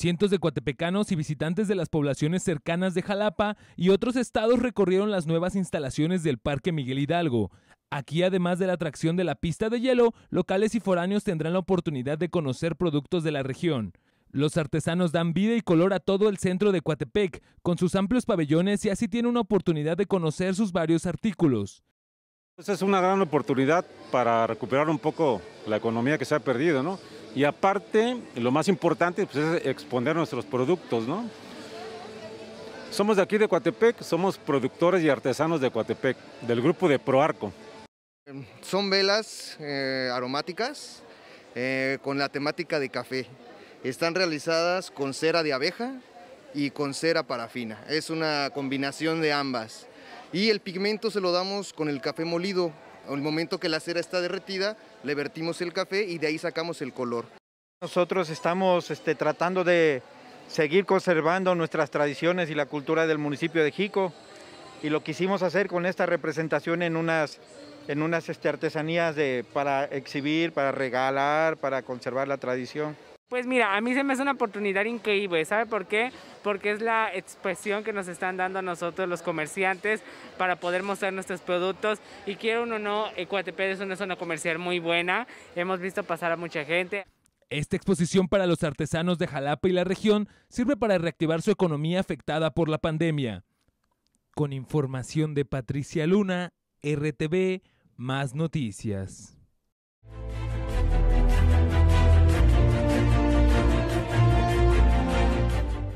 Cientos de cuatepecanos y visitantes de las poblaciones cercanas de Jalapa y otros estados recorrieron las nuevas instalaciones del Parque Miguel Hidalgo. Aquí, además de la atracción de la pista de hielo, locales y foráneos tendrán la oportunidad de conocer productos de la región. Los artesanos dan vida y color a todo el centro de Cuatepec, con sus amplios pabellones y así tienen una oportunidad de conocer sus varios artículos. Pues es una gran oportunidad para recuperar un poco la economía que se ha perdido, ¿no? Y aparte, lo más importante pues, es exponer nuestros productos, ¿no? Somos de aquí de Coatepec, somos productores y artesanos de Coatepec, del grupo de ProArco. Son velas eh, aromáticas eh, con la temática de café. Están realizadas con cera de abeja y con cera parafina. Es una combinación de ambas. Y el pigmento se lo damos con el café molido, al momento que la cera está derretida, le vertimos el café y de ahí sacamos el color. Nosotros estamos este, tratando de seguir conservando nuestras tradiciones y la cultura del municipio de Jico y lo quisimos hacer con esta representación en unas, en unas este, artesanías para exhibir, para regalar, para conservar la tradición. Pues mira, a mí se me hace una oportunidad increíble, ¿sabe por qué? Porque es la expresión que nos están dando a nosotros los comerciantes para poder mostrar nuestros productos. Y quiero uno o no, Ecuatepec eh, es una zona comercial muy buena, hemos visto pasar a mucha gente. Esta exposición para los artesanos de Jalapa y la región sirve para reactivar su economía afectada por la pandemia. Con información de Patricia Luna, RTV, más noticias.